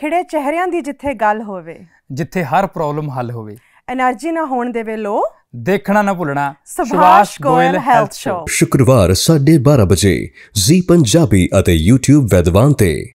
ਖਿੜੇ ਚਿਹਰਿਆਂ ਦੀ ਜਿੱਥੇ ਗੱਲ ਹੋਵੇ ਜਿੱਥੇ ਹਰ ਪ੍ਰੋਬਲਮ ਹੱਲ ਹੋਵੇ એનર્ਜੀ ਨਾ ਹੋਣ ਦੇਵੇ ਲੋ ਦੇਖਣਾ ਨਾ ਭੁੱਲਣਾ ਸੁਭਾਸ਼ ਗੋਇਲ ਹੈਲਥ ਸ਼ੋ ਸ਼ੁੱਕਰਵਾਰ 12:30 ਵਜੇ ਜ਼ੀ ਪੰਜਾਬੀ ਅਤੇ YouTube ਵਿਦਵਾਨ ਤੇ